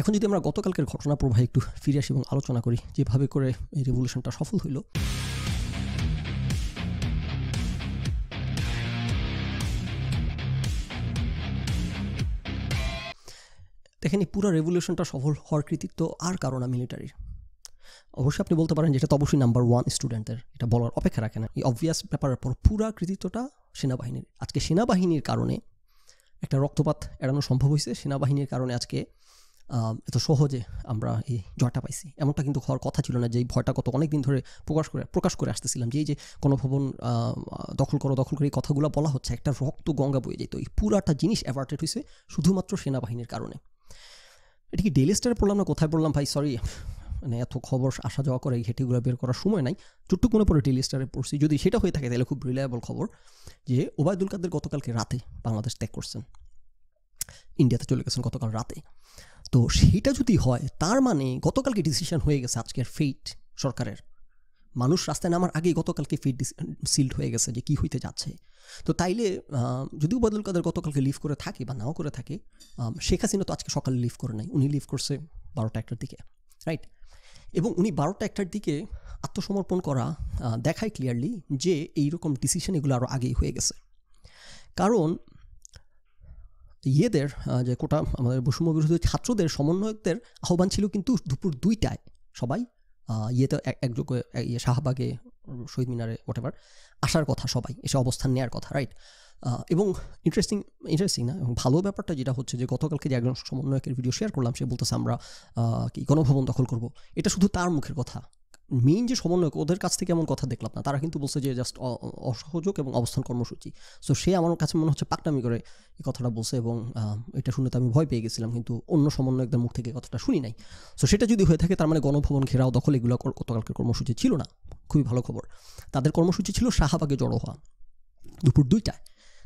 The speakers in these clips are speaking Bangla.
এখন যদি আমরা গতকালকের ঘটনা প্রবাহে একটু ফিরে আসি এবং আলোচনা করি যেভাবে করে এই রেভলিউশনটা সফল হইল দেখেন এই পুরো রেভলিউশনটা সফল হওয়ার কৃতিত্ব আর কারো না মিলিটারির অবশ্যই আপনি বলতে পারেন যেটা তো অবশ্যই নাম্বার ওয়ান স্টুডেন্টদের এটা বলার অপেক্ষা রাখে না এই অবভিয়াস ব্যাপারের পর পুরা কৃতিত্বটা সেনাবাহিনীর আজকে সেনাবাহিনীর কারণে একটা রক্তপাত এড়ানো সম্ভব হয়েছে সেনাবাহিনীর কারণে আজকে এত সহজে আমরা এই জয়টা পাইছি এমনটা কিন্তু হওয়ার কথা ছিল না যে এই ভয়টা কত অনেক দিন ধরে প্রকাশ করে প্রকাশ করে আসতেছিলাম যে এই যে কোনো ভবন দখল করো দখল করে এই কথাগুলো বলা হচ্ছে একটা রক্ত গঙ্গা বয়ে যেত এই পুরাটা জিনিস অ্যাভার্টেড হয়েছে শুধুমাত্র সেনাবাহিনীর কারণে এটা কি ডেলি স্টারে পড়লাম না কোথায় পড়লাম ভাই সরি মানে এত খবর আসা যাওয়া করে এই ঘেটিগুলো বের করার সময় নাই চুট্টু কোনো পরে ডেলি স্টারে পড়ছি যদি সেটা হয়ে থাকে তাহলে খুব রিলায়েবল খবর যে ওবায়দুল কাদের গতকালকে রাতে বাংলাদেশ ত্যাগ করছেন ইন্ডিয়াতে চলে গেছেন গতকাল রাতে তো সেটা যদি হয় তার মানে গতকালকে ডিসিশন হয়ে গেছে আজকের ফেট সরকারের মানুষ রাস্তায় নামার আগেই গতকালকে ফিট সিল্ড হয়ে গেছে যে কি হইতে যাচ্ছে তো তাইলে যদিও বদল কাদের গতকালকে লিভ করে থাকে বা নাও করে থাকে শেখ হাসিনা তো আজকে সকালে লিভ করে নাই উনি লিভ করছে বারোটা একটার দিকে রাইট এবং উনি বারোটা একটার দিকে আত্মসমর্পণ করা দেখায় ক্লিয়ারলি যে এইরকম ডিসিশন এগুলো আরও আগেই হয়ে গেছে কারণ ইয়েদের যে কোটা আমাদের বৈষম্য বিরোধী ছাত্রদের সমন্বয়কদের আহ্বান ছিল কিন্তু দুপুর দুইটায় সবাই ইয়েতে একযোগ ইয়ে শাহবাগে শহীদ মিনারে ওয়াটেভার আসার কথা সবাই এসে অবস্থান নেওয়ার কথা রাইট এবং ইন্টারেস্টিং ইন্টারেস্টিং না এবং ভালো ব্যাপারটা যেটা হচ্ছে যে গতকালকে যে একজন সমন্বয়কের ভিডিও শেয়ার করলাম সে বলতেছে আমরা কি গণভবন দখল করব এটা শুধু তার মুখের কথা মেইন যে সমন্বয়ক ওদের কাছ থেকে এমন কথা দেখলাম না তারা কিন্তু বলছে যে জাস্ট অসহযোগ এবং অবস্থান কর্মসূচি সো সে আমার কাছে মনে হচ্ছে পাকটামি করে এই কথাটা বলছে এবং এটা শুনে তো আমি ভয় পেয়ে গেছিলাম কিন্তু অন্য সমন্বয়কদের মুখ থেকে কথাটা শুনি নাই সো সেটা যদি হয়ে থাকে তার মানে গণভবন ঘেরাও দখল এগুলো গতকালকে কর্মসূচি ছিল না খুবই ভালো খবর তাদের কর্মসূচি ছিল শাহাবাগে জড়ো হওয়া দুপুর দুইটায়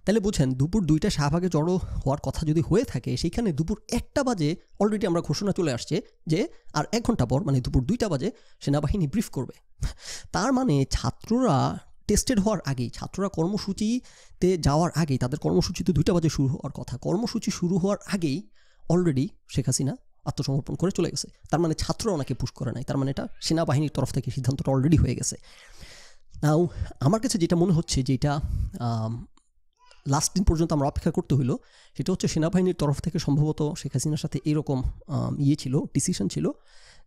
তাহলে বুঝেন দুপুর দুইটা শাহবাগে জড়ো হওয়ার কথা যদি হয়ে থাকে সেইখানে দুপুর একটা বাজে অলরেডি আমরা ঘোষণা চলে আসছে যে আর এক ঘন্টা পর মানে দুপুর দুইটা বাজে সেনাবাহিনী ব্রিফ করবে তার মানে ছাত্ররা টেস্টেড হওয়ার আগেই ছাত্ররা কর্মসূচিতে যাওয়ার আগেই তাদের কর্মসূচি তো দুইটা বাজে শুরু হওয়ার কথা কর্মসূচি শুরু হওয়ার আগেই অলরেডি শেখ হাসিনা আত্মসমর্পণ করে চলে গেছে তার মানে ছাত্ররা ওনাকে পুশ করে নাই তার মানে এটা সেনাবাহিনীর তরফ থেকে সিদ্ধান্তটা অলরেডি হয়ে গেছে নাও আমার কাছে যেটা মনে হচ্ছে যে এটা লাস্ট দিন পর্যন্ত আমরা অপেক্ষা করতে হইলো সেটা হচ্ছে সেনাবাহিনীর তরফ থেকে সম্ভবত শেখ হাসিনার সাথে এরকম ইয়ে ছিল ডিসিশন ছিল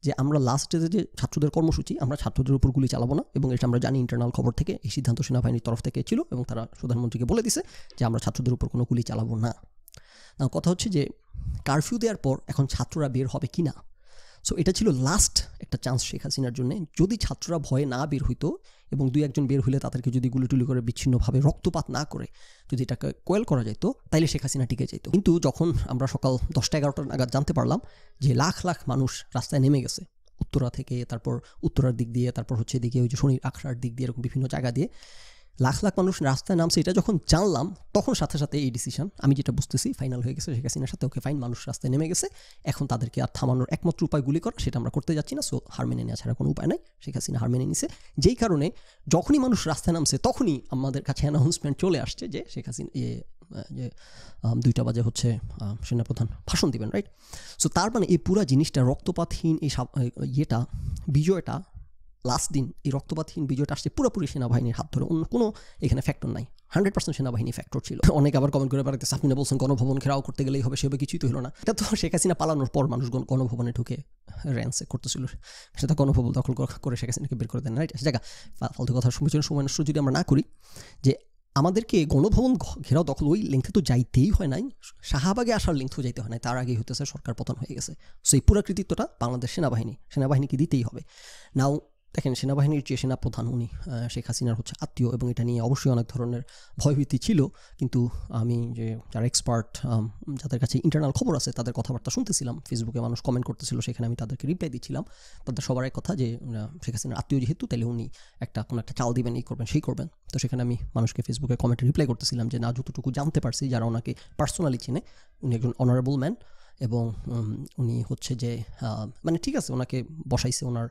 যে আমরা লাস্ট ডেতে যে ছাত্রদের কর্মসূচি আমরা ছাত্রদের উপর গুলি চালাবো না এবং এটা আমরা জানি ইন্টারনাল খবর থেকে এই সিদ্ধান্ত সেনাবাহিনীর তরফ থেকে ছিল এবং তারা প্রধানমন্ত্রীকে বলে দিছে যে আমরা ছাত্রদের উপর কোনো গুলি চালাবো না কথা হচ্ছে যে কারফিউ দেওয়ার পর এখন ছাত্ররা বের হবে কি না সো এটা ছিল লাস্ট একটা চান্স শেখ হাসিনার জন্য যদি ছাত্ররা ভয়ে না বের হইতো এবং দুই একজন বের হলে তাদেরকে যদি টুলি করে বিচ্ছিন্নভাবে রক্তপাত না করে যদি এটাকে কোয়েল করা যেত তাইলে শেখ হাসিনা টিকে যেত কিন্তু যখন আমরা সকাল দশটা এগারোটা নাগাদ জানতে পারলাম যে লাখ লাখ মানুষ রাস্তায় নেমে গেছে উত্তরা থেকে তারপর উত্তরার দিক দিয়ে তারপর হচ্ছে এদিকে ওই যে শনির আখড়ার দিক দিয়ে এরকম বিভিন্ন জায়গা দিয়ে লাখ লাখ মানুষ রাস্তায় নামছে এটা যখন জানলাম তখন সাথে সাথে এই ডিসিশন আমি যেটা বুঝতেছি ফাইনাল হয়ে গেছে শেখ হাসিনার সাথে ওকে ফাইন মানুষ রাস্তায় নেমে গেছে এখন তাদেরকে আর থামানোর একমাত্র উপায় গুলি করা সেটা আমরা করতে যাচ্ছি না সো হার মেনে নেওয়া ছাড়া কোনো উপায় নাই শেখ হাসিনা হার মেনে নিছে যেই কারণে যখনই মানুষ রাস্তায় নামছে তখনই আমাদের কাছে অ্যানাউন্সমেন্ট চলে আসছে যে শেখ হাসিনা ইয়ে, যে দুইটা বাজে হচ্ছে সেনাপ্রধান ভাষণ দিবেন রাইট সো তার মানে এই পুরা জিনিসটা রক্তপাতহীন এই ইয়েটা বিজয়টা লাস্ট দিন এই রক্তপাতহীন বিজয়টা আসছে পুরোপুরি সেনাবাহিনীর হাত ধরে অন্য কোনো এখানে ফ্যাক্টর নাই হান্ড্রেড পার্সেন্ট সেনাবাহিনী ফ্যাক্টর ছিল অনেক আবার কমেন্ট করে বেড়াতে সাফমিনা বলছেন গণভবন ঘেরাও করতে গেলেই হবে সেভাবে কিছুই তো হলো না এটা তো শেখ হাসিনা পালানোর পর মানুষ গণভবনে ঢুকে র্যান্সে করতেছিল সেটা গণভবন দখল করে শেখ হাসিনাকে বের করে দেন রাইট জায়গা ফালতু কথা সময় সময় নষ্ট যদি আমরা না করি যে আমাদেরকে গণভবন ঘেরাও দখল ওই লিঙ্কে তো যাইতেই হয় নাই শাহাবাগে আসার লিঙ্ক তো যাইতে হয় নাই তার আগেই হতেছে সরকার পতন হয়ে গেছে সো এই পুরা কৃতিত্বটা বাংলাদেশ সেনাবাহিনী সেনাবাহিনীকে দিতেই হবে নাও দেখেন সেনাবাহিনীর যে সেনাপ্রধান উনি শেখ হাসিনার হচ্ছে আত্মীয় এবং এটা নিয়ে অবশ্যই অনেক ধরনের ভয়ভীতি ছিল কিন্তু আমি যে যারা এক্সপার্ট যাদের কাছে ইন্টারনাল খবর আছে তাদের কথাবার্তা শুনতেছিলাম ফেসবুকে মানুষ কমেন্ট করতেছিল সেখানে আমি তাদেরকে রিপ্লাই দিচ্ছিলাম তাদের সবার এক কথা যে শেখ হাসিনার আত্মীয় যেহেতু তাহলে উনি একটা কোনো একটা চাল দিবেন এই করবেন সেই করবেন তো সেখানে আমি মানুষকে ফেসবুকে কমেন্টে রিপ্লাই করতেছিলাম যে না যতটুকু জানতে পারছি যারা ওনাকে পার্সোনালি চেনে উনি একজন অনারেবল ম্যান এবং উনি হচ্ছে যে মানে ঠিক আছে ওনাকে বসাইছে ওনার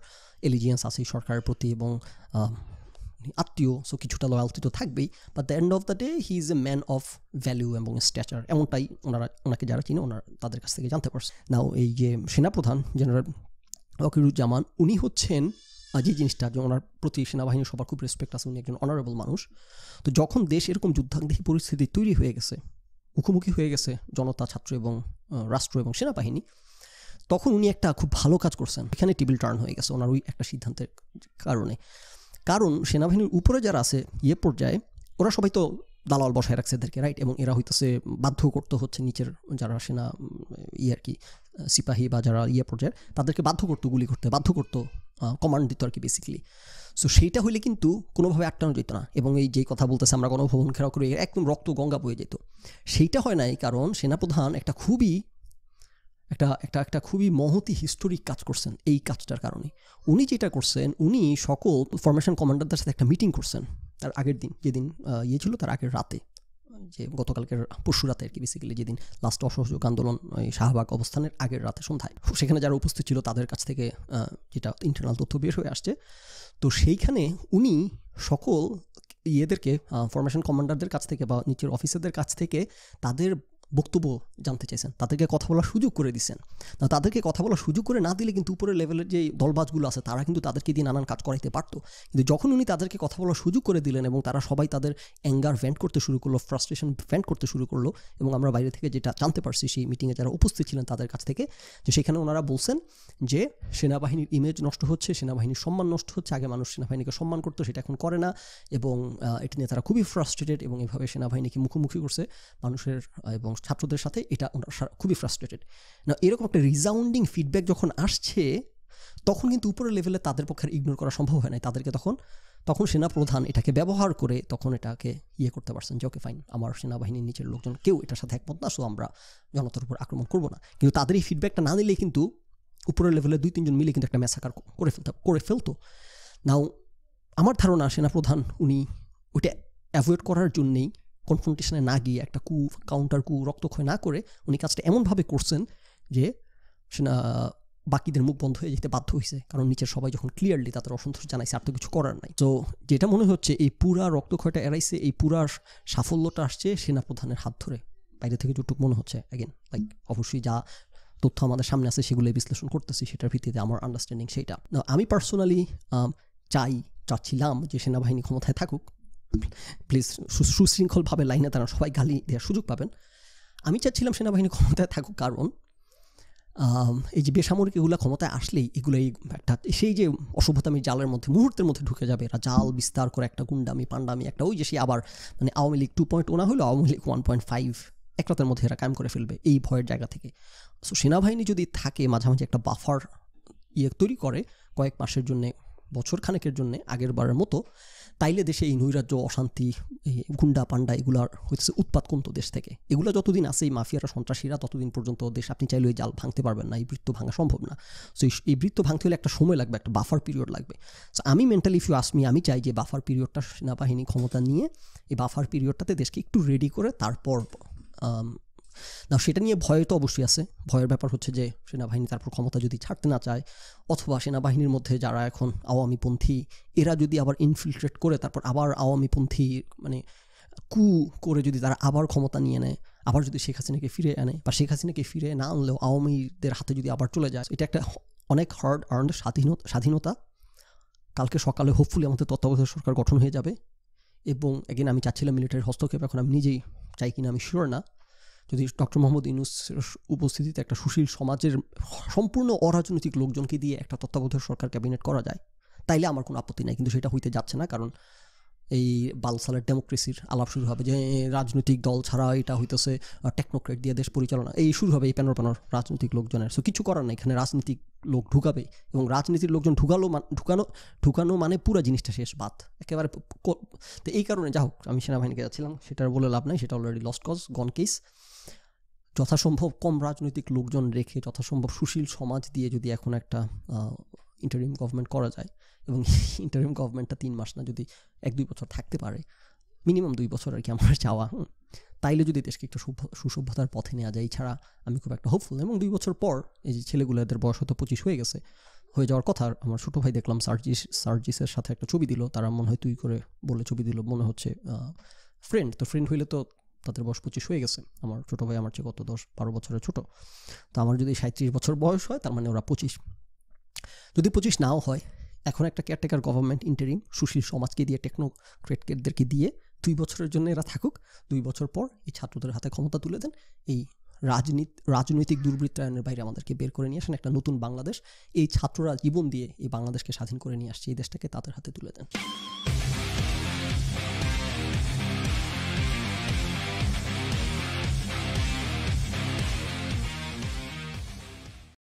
এলিজিয়েন্স আছে সরকারের প্রতি এবং আত্মীয় সো কিছুটা লয়ালতি তো থাকবেই but the end of the day he is a man of value এবং স্ট্যাচার এমনটাই ওনারা ওনাকে যারা চিনে ওনার তাদের কাছ থেকে জানতে পারছে নাও এই যে সেনাপ্রধান জেনারেল ওয়াকিরুজ্জামান উনি হচ্ছেন যে জিনিসটা যে ওনার প্রতি সেনাবাহিনীর সবার খুব রেসপেক্ট আছে উনি একজন অনারেবল মানুষ তো যখন দেশ এরকম যুদ্ধাগ্নেহী পরিস্থিতি তৈরি হয়ে গেছে মুখোমুখি হয়ে গেছে জনতা ছাত্র এবং রাষ্ট্র এবং সেনাবাহিনী তখন উনি একটা খুব ভালো কাজ করছেন এখানে টেবিল টার্ন হয়ে গেছে ওনার ওই একটা সিদ্ধান্তের কারণে কারণ সেনাবাহিনীর উপরে যারা আছে ইয়ে পর্যায়ে ওরা সবাই তো দালাল বসায় রাখছে এদেরকে রাইট এবং এরা হইতেছে বাধ্য করতে হচ্ছে নিচের যারা সেনা ইয়ে আর কি সিপাহী বা যারা ইয়ে পর্যায়ের তাদেরকে বাধ্য করতো গুলি করতে বাধ্য করতো কমান্ড দিত আর কি বেসিক্যালি সো সেইটা হইলে কিন্তু কোনোভাবে আটকানো যেত না এবং এই যেই কথা বলতেছে আমরা গণভবন ঘেরাও করে একদম রক্ত গঙ্গা বয়ে যেত সেইটা হয় নাই কারণ সেনাপ্রধান একটা খুবই একটা একটা একটা খুবই মহতি হিস্টোরিক কাজ করছেন এই কাজটার কারণে উনি যেটা করছেন উনি সকল ফরমেশন কমান্ডারদের সাথে একটা মিটিং করছেন তার আগের দিন যেদিন ইয়ে ছিল তার আগের রাতে যে গতকালকে পরশু রাতে আর কি বেসিক্যালি যেদিন লাস্ট অসহযোগ আন্দোলন ওই শাহবাগ অবস্থানের আগের রাতে সন্ধ্যায় সেখানে যারা উপস্থিত ছিল তাদের কাছ থেকে যেটা ইন্টারনাল তথ্য বের হয়ে আসছে তো সেইখানে উনি সকল ইয়েদেরকে ফরমেশন কমান্ডারদের কাছ থেকে বা নিচের অফিসারদের কাছ থেকে তাদের বক্তব্য জানতে চাইছেন তাদেরকে কথা বলার সুযোগ করে দিচ্ছেন তাদেরকে কথা বলার সুযোগ করে না দিলে কিন্তু উপরের লেভেলের যে দলবাজগুলো আছে তারা কিন্তু তাদেরকে দিয়ে নানান কাজ করাইতে পারতো কিন্তু যখন উনি তাদেরকে কথা বলার সুযোগ করে দিলেন এবং তারা সবাই তাদের অ্যাঙ্গার ভেন্ট করতে শুরু করলো ফ্রাস্ট্রেশন ভেন্ট করতে শুরু করলো এবং আমরা বাইরে থেকে যেটা জানতে পারছি সেই মিটিংয়ে যারা উপস্থিত ছিলেন তাদের কাছ থেকে যে সেখানে ওনারা বলছেন যে সেনাবাহিনীর ইমেজ নষ্ট হচ্ছে সেনাবাহিনীর সম্মান নষ্ট হচ্ছে আগে মানুষ সেনাবাহিনীকে সম্মান করতো সেটা এখন করে না এবং এটি নিয়ে তারা খুবই ফ্রাস্ট্রেটেড এবং এভাবে সেনাবাহিনীকে মুখোমুখি করছে মানুষের এবং ছাত্রদের সাথে এটা খুবই ফ্রাস্ট্রেটেড না এরকম একটা রিজাউন্ডিং ফিডব্যাক যখন আসছে তখন কিন্তু উপরের লেভেলে তাদের পক্ষে ইগনোর করা সম্ভব হয় না তাদেরকে তখন তখন সেনাপ্রধান এটাকে ব্যবহার করে তখন এটাকে ইয়ে করতে পারছেন যে ওকে ফাইন আমার সেনাবাহিনীর নিচের লোকজন কেউ এটার সাথে একমত না শুধু আমরা জনতার উপর আক্রমণ করবো না কিন্তু তাদের এই ফিডব্যাকটা না দিলে কিন্তু উপরের লেভেলে দুই তিনজন মিলে কিন্তু একটা ম্যাসাকার করে ফেলতে করে ফেলতো নাও আমার ধারণা সেনাপ্রধান উনি ওইটা অ্যাভয়েড করার জন্যেই কনফ্রন্টেশনে না গিয়ে একটা কু কাউন্টার কু রক্তক্ষয় না করে উনি কাজটা এমনভাবে করছেন যে বাকিদের মুখ বন্ধ হয়ে যেতে বাধ্য হয়েছে কারণ নিচের সবাই যখন ক্লিয়ারলি তাদের অসন্তোষ জানাইছে আর তো কিছু করার নাই তো যেটা মনে হচ্ছে এই পুরা রক্তক্ষয়টা এড়াইছে এই পুরা সাফল্যটা আসছে সেনাপ্রধানের হাত ধরে বাইরে থেকে যতটুকু মনে হচ্ছে অ্যাগেন লাইক অবশ্যই যা তথ্য আমাদের সামনে আছে সেগুলো বিশ্লেষণ করতেছি সেটার ভিত্তিতে আমার আন্ডারস্ট্যান্ডিং সেইটা আমি পার্সোনালি চাই চাচ্ছিলাম যে সেনাবাহিনী ক্ষমতায় থাকুক প্লিজ সুশৃঙ্খলভাবে লাইনে তারা সবাই গালি দেওয়ার সুযোগ পাবেন আমি চাচ্ছিলাম সেনাবাহিনী ক্ষমতায় থাকুক কারণ এই যে বেসামরিক এগুলো ক্ষমতায় আসলেই এগুলো এই একটা সেই যে অসভ্যতামি জালের মধ্যে মুহূর্তের মধ্যে ঢুকে যাবে এরা জাল বিস্তার করে একটা গুন্ডামি পান্ডামি একটা ওই যে সেই আবার মানে আওয়ামী লীগ টু পয়েন্ট ওনা হলো Awami League one point five এক মধ্যে এরা কায়েম করে ফেলবে এই ভয়ের জায়গা থেকে সো সেনাবাহিনী যদি থাকে মাঝামাঝি একটা বাফার ইয়ে তৈরি করে কয়েক মাসের জন্যে বছর খানেকের জন্যে আগের বারের মতো তাইলে দেশে এই নৈরাজ্য অশান্তি গুন্ডা পান্ডা এগুলার হচ্ছে উৎপাত কমতো দেশ থেকে এগুলো যতদিন আছে এই মাফিয়ারা সন্ত্রাসীরা ততদিন পর্যন্ত দেশ আপনি চাইলে ওই জাল ভাঙতে পারবেন না এই বৃত্ত ভাঙা সম্ভব না সো এই বৃত্ত ভাঙতে হলে একটা সময় লাগবে একটা বাফার পিরিয়ড লাগবে সো আমি মেন্টালি ইফ ইউ আসমি আমি চাই যে বাফার পিরিয়ডটা সেনাবাহিনী ক্ষমতা নিয়ে এই বাফার পিরিয়ডটাতে দেশকে একটু রেডি করে তারপর না সেটা নিয়ে ভয় তো অবশ্যই আছে ভয়ের ব্যাপার হচ্ছে যে সেনাবাহিনী তারপর ক্ষমতা যদি ছাড়তে না চায় অথবা সেনাবাহিনীর মধ্যে যারা এখন আওয়ামীপন্থী এরা যদি আবার ইনফিল্ট্রেট করে তারপর আবার আওয়ামীপন্থী মানে কু করে যদি তারা আবার ক্ষমতা নিয়ে নেয় আবার যদি শেখ হাসিনাকে ফিরে আনে বা শেখ হাসিনাকে ফিরে না আনলেও আওয়ামীদের হাতে যদি আবার চলে যায় এটা একটা অনেক হার্ড আর্ন স্বাধীনতা স্বাধীনতা কালকে সকালে হোপফুলি আমাদের তত্ত্বাবধায়ক সরকার গঠন হয়ে যাবে এবং একদিন আমি চাচ্ছিলাম মিলিটারির হস্তক্ষেপ এখন আমি নিজেই চাই কিনা আমি শিওর না যদি ডক্টর মোহাম্মদ ইউনুস উপস্থিতিতে একটা সুশীল সমাজের সম্পূর্ণ অরাজনৈতিক লোকজনকে দিয়ে একটা তত্ত্বাবধায়ক সরকার ক্যাবিনেট করা যায় তাইলে আমার কোনো আপত্তি নাই কিন্তু সেটা হইতে যাচ্ছে না কারণ এই বালসালের ডেমোক্রেসির আলাপ শুরু হবে যে রাজনৈতিক দল ছাড়া এটা হইতেছে টেকনোক্রেট দিয়ে দেশ পরিচালনা এই শুরু হবে এই প্যানর প্যানর রাজনৈতিক লোকজনের সো কিছু করার নেই এখানে রাজনীতিক লোক ঢুকাবে এবং রাজনীতির লোকজন ঢুকালো ঢুকানো ঢুকানো মানে পুরো জিনিসটা শেষ বাদ একেবারে তো এই কারণে যা হোক আমি সেনাবাহিনীকে যাচ্ছিলাম সেটার বলে লাভ নাই সেটা already lost cause gone case যথাসম্ভব কম রাজনৈতিক লোকজন রেখে যথাসম্ভব সুশীল সমাজ দিয়ে যদি এখন একটা ইন্টারিম গভর্নমেন্ট করা যায় এবং ইন্টারিম গভর্নমেন্টটা তিন মাস না যদি এক দুই বছর থাকতে পারে মিনিমাম দুই বছর আর কি আমার চাওয়া তাইলে যদি দেশকে একটু সুসভ্যতার পথে নেওয়া যায় এছাড়া আমি খুব একটা হোপফুল এবং দুই বছর পর এই যে ছেলেগুলো এদের বয়স হতো পঁচিশ হয়ে গেছে হয়ে যাওয়ার কথা আমার ছোটো ভাই দেখলাম সার্জিস সার্জিসের সাথে একটা ছবি দিল তারা মনে হয় তুই করে বলে ছবি দিল মনে হচ্ছে ফ্রেন্ড তো ফ্রেন্ড হইলে তো তাদের বয়স পঁচিশ হয়ে গেছে আমার ছোটো ভাই আমার চেয়ে কত দশ বারো বছরের ছোটো তো আমার যদি সাঁত্রিশ বছর বয়স হয় তার মানে ওরা পঁচিশ যদি পঁচিশ নাও হয় এখন একটা কেয়ারটেকার গভর্নমেন্ট ইন্টারিম সুশীল সমাজকে দিয়ে টেকনোক্রেটদেরকে দিয়ে দুই বছরের জন্য এরা থাকুক দুই বছর পর এই ছাত্রদের হাতে ক্ষমতা তুলে দেন এই রাজনীতি রাজনৈতিক দুর্বৃত্তায়নের বাইরে আমাদেরকে বের করে নিয়ে আসেন একটা নতুন বাংলাদেশ এই ছাত্ররা জীবন দিয়ে এই বাংলাদেশকে স্বাধীন করে নিয়ে আসছে এই দেশটাকে তাদের হাতে তুলে দেন